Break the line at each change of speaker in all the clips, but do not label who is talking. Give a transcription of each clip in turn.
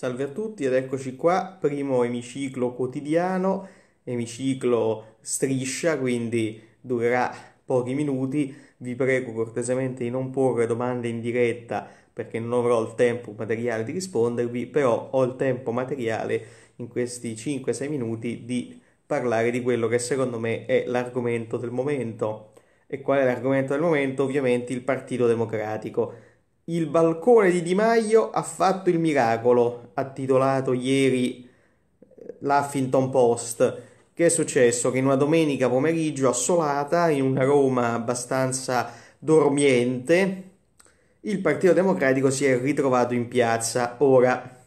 Salve a tutti ed eccoci qua, primo emiciclo quotidiano, emiciclo striscia, quindi durerà pochi minuti. Vi prego cortesemente di non porre domande in diretta perché non avrò il tempo materiale di rispondervi, però ho il tempo materiale in questi 5-6 minuti di parlare di quello che secondo me è l'argomento del momento. E qual è l'argomento del momento? Ovviamente il Partito Democratico il balcone di Di Maio ha fatto il miracolo, ha titolato ieri eh, l'Huffington Post. Che è successo? Che in una domenica pomeriggio assolata, in una Roma abbastanza dormiente, il Partito Democratico si è ritrovato in piazza. Ora,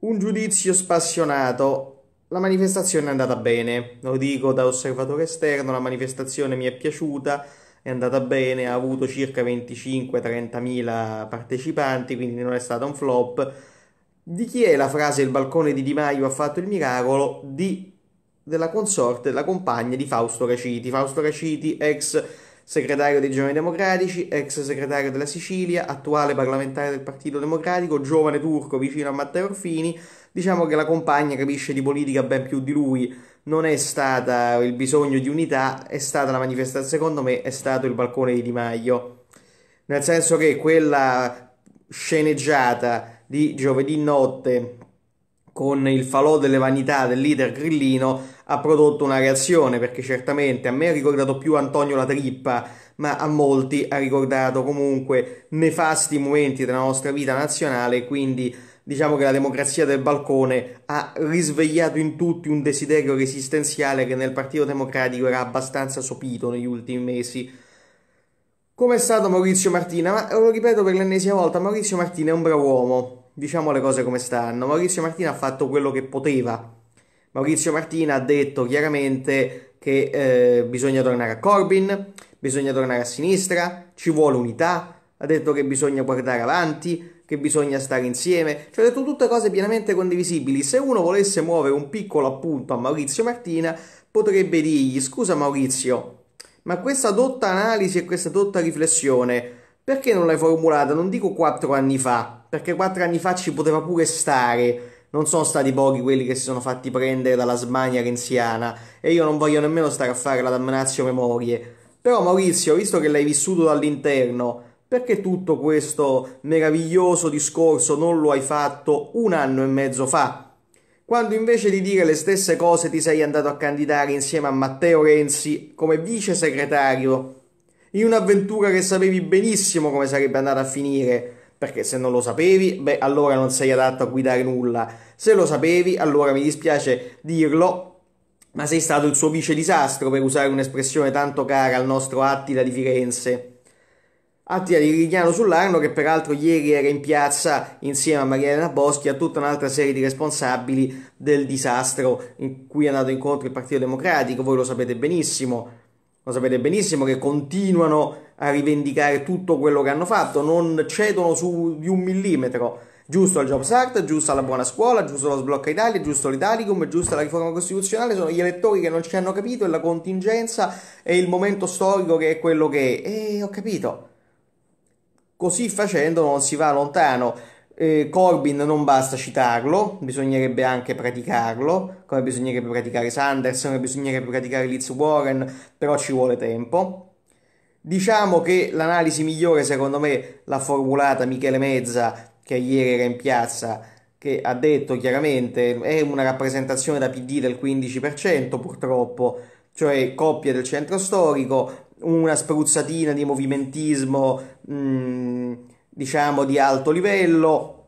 un giudizio spassionato. La manifestazione è andata bene, lo dico da osservatore esterno, la manifestazione mi è piaciuta è andata bene, ha avuto circa 25-30 mila partecipanti, quindi non è stato un flop. Di chi è la frase il balcone di Di Maio ha fatto il miracolo? Di, della consorte, della compagna di Fausto Raciti. Fausto Raciti, ex segretario dei Giovani Democratici, ex segretario della Sicilia, attuale parlamentare del Partito Democratico, giovane turco vicino a Matteo Orfini. Diciamo che la compagna capisce di politica ben più di lui, non è stata il bisogno di unità, è stata la manifestazione, secondo me è stato il balcone di Di Maio. Nel senso che quella sceneggiata di giovedì notte con il falò delle vanità del leader grillino ha prodotto una reazione perché certamente a me ha ricordato più Antonio la trippa ma a molti ha ricordato comunque nefasti momenti della nostra vita nazionale quindi diciamo che la democrazia del balcone ha risvegliato in tutti un desiderio resistenziale che nel Partito Democratico era abbastanza sopito negli ultimi mesi come è stato Maurizio Martina ma lo ripeto per l'ennesima volta Maurizio Martina è un bravo uomo diciamo le cose come stanno. Maurizio Martina ha fatto quello che poteva. Maurizio Martina ha detto chiaramente che eh, bisogna tornare a Corbyn, bisogna tornare a sinistra, ci vuole unità, ha detto che bisogna guardare avanti, che bisogna stare insieme, cioè ha detto tutte cose pienamente condivisibili. Se uno volesse muovere un piccolo appunto a Maurizio Martina, potrebbe dirgli scusa Maurizio, ma questa dotta analisi e questa dotta riflessione, perché non l'hai formulata, non dico quattro anni fa, perché quattro anni fa ci poteva pure stare. Non sono stati pochi quelli che si sono fatti prendere dalla smania renziana e io non voglio nemmeno stare a fare la damnazio memorie. Però Maurizio, visto che l'hai vissuto dall'interno, perché tutto questo meraviglioso discorso non lo hai fatto un anno e mezzo fa? Quando invece di dire le stesse cose ti sei andato a candidare insieme a Matteo Renzi come vice segretario, in un'avventura che sapevi benissimo come sarebbe andata a finire, perché se non lo sapevi, beh, allora non sei adatto a guidare nulla. Se lo sapevi, allora mi dispiace dirlo, ma sei stato il suo vice disastro, per usare un'espressione tanto cara al nostro Attila di Firenze. Attila di Rignano sull'Arno, che peraltro ieri era in piazza insieme a Marielena Boschi e a tutta un'altra serie di responsabili del disastro in cui è andato incontro il Partito Democratico, voi lo sapete benissimo lo sapete benissimo, che continuano a rivendicare tutto quello che hanno fatto, non cedono su di un millimetro. Giusto al Jobs Act, giusto alla buona scuola, giusto allo sblocca Italia, giusto l'Italicum, giusto alla riforma costituzionale, sono gli elettori che non ci hanno capito e la contingenza e il momento storico che è quello che è. E ho capito. Così facendo non si va lontano eh, Corbyn non basta citarlo, bisognerebbe anche praticarlo, come bisognerebbe praticare Sanders, come bisognerebbe praticare Liz Warren, però ci vuole tempo. Diciamo che l'analisi migliore secondo me l'ha formulata Michele Mezza, che ieri era in piazza, che ha detto chiaramente è una rappresentazione da PD del 15% purtroppo, cioè coppia del centro storico, una spruzzatina di movimentismo mh, mm, diciamo di alto livello,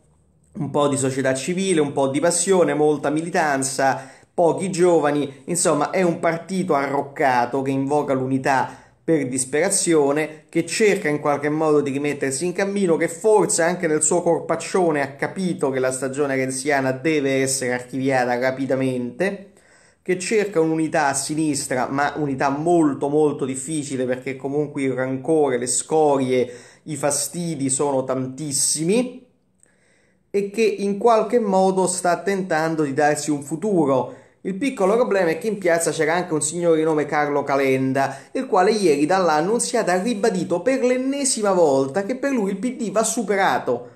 un po' di società civile, un po' di passione, molta militanza, pochi giovani, insomma è un partito arroccato che invoca l'unità per disperazione, che cerca in qualche modo di rimettersi in cammino, che forse anche nel suo corpaccione ha capito che la stagione renziana deve essere archiviata rapidamente, che cerca un'unità a sinistra, ma unità molto molto difficile perché comunque il rancore, le scorie, i fastidi sono tantissimi e che in qualche modo sta tentando di darsi un futuro. Il piccolo problema è che in piazza c'era anche un signore di nome Carlo Calenda, il quale ieri dall'annunziata ha ribadito per l'ennesima volta che per lui il PD va superato.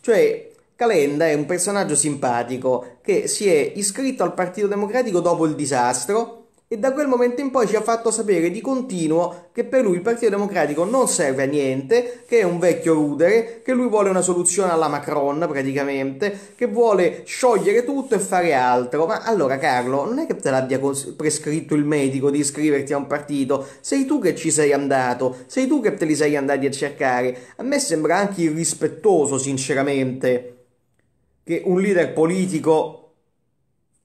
Cioè, Calenda è un personaggio simpatico che si è iscritto al Partito Democratico dopo il disastro e da quel momento in poi ci ha fatto sapere di continuo che per lui il Partito Democratico non serve a niente, che è un vecchio rudere, che lui vuole una soluzione alla Macron praticamente, che vuole sciogliere tutto e fare altro. Ma allora Carlo, non è che te l'abbia prescritto il medico di iscriverti a un partito, sei tu che ci sei andato, sei tu che te li sei andati a cercare. A me sembra anche irrispettoso, sinceramente, che un leader politico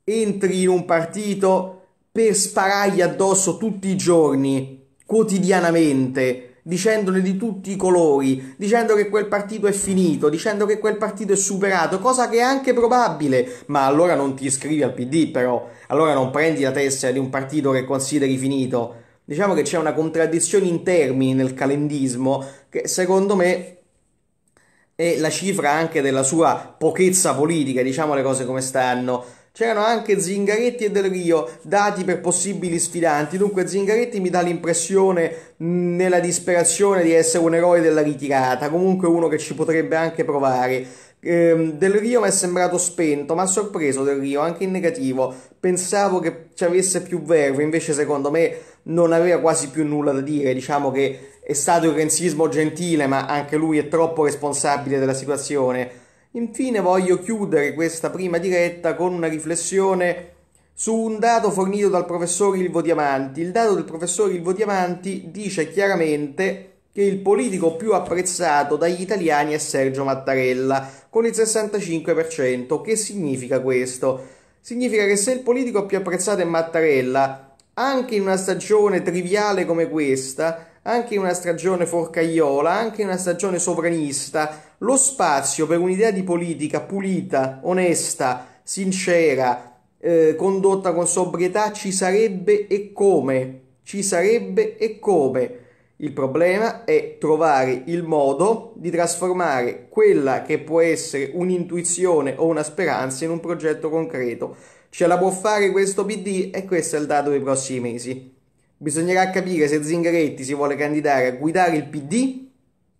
entri in un partito per sparargli addosso tutti i giorni, quotidianamente, dicendone di tutti i colori, dicendo che quel partito è finito, dicendo che quel partito è superato, cosa che è anche probabile, ma allora non ti iscrivi al PD però, allora non prendi la tessera di un partito che consideri finito. Diciamo che c'è una contraddizione in termini nel calendismo che secondo me è la cifra anche della sua pochezza politica, diciamo le cose come stanno. C'erano anche Zingaretti e Del Rio dati per possibili sfidanti, dunque Zingaretti mi dà l'impressione nella disperazione di essere un eroe della ritirata, comunque uno che ci potrebbe anche provare. Ehm, del Rio mi è sembrato spento, ma sorpreso Del Rio, anche in negativo. Pensavo che ci avesse più verve, invece secondo me non aveva quasi più nulla da dire. Diciamo che è stato il renzismo gentile, ma anche lui è troppo responsabile della situazione. Infine voglio chiudere questa prima diretta con una riflessione su un dato fornito dal professor Ilvo Diamanti. Il dato del professor Ilvo Diamanti dice chiaramente che il politico più apprezzato dagli italiani è Sergio Mattarella, con il 65%. Che significa questo? Significa che se il politico più apprezzato è Mattarella, anche in una stagione triviale come questa, anche in una stagione forcaiola, anche in una stagione sovranista, lo spazio per un'idea di politica pulita, onesta, sincera, eh, condotta con sobrietà ci sarebbe e come. Ci sarebbe e come. Il problema è trovare il modo di trasformare quella che può essere un'intuizione o una speranza in un progetto concreto. Ce la può fare questo PD e questo è il dato dei prossimi mesi. Bisognerà capire se Zingaretti si vuole candidare a guidare il PD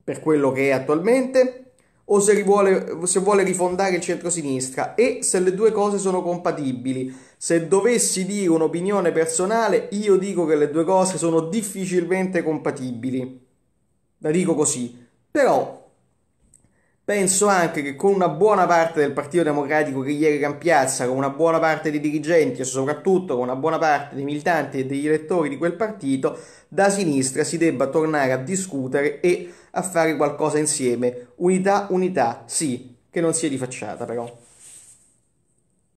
per quello che è attualmente o se vuole, se vuole rifondare il centrosinistra e se le due cose sono compatibili. Se dovessi dire un'opinione personale, io dico che le due cose sono difficilmente compatibili. La dico così. Però Penso anche che con una buona parte del Partito Democratico che ieri Campiazza, con una buona parte dei dirigenti e soprattutto con una buona parte dei militanti e degli elettori di quel partito, da sinistra si debba tornare a discutere e a fare qualcosa insieme. Unità, unità, sì, che non sia di facciata però.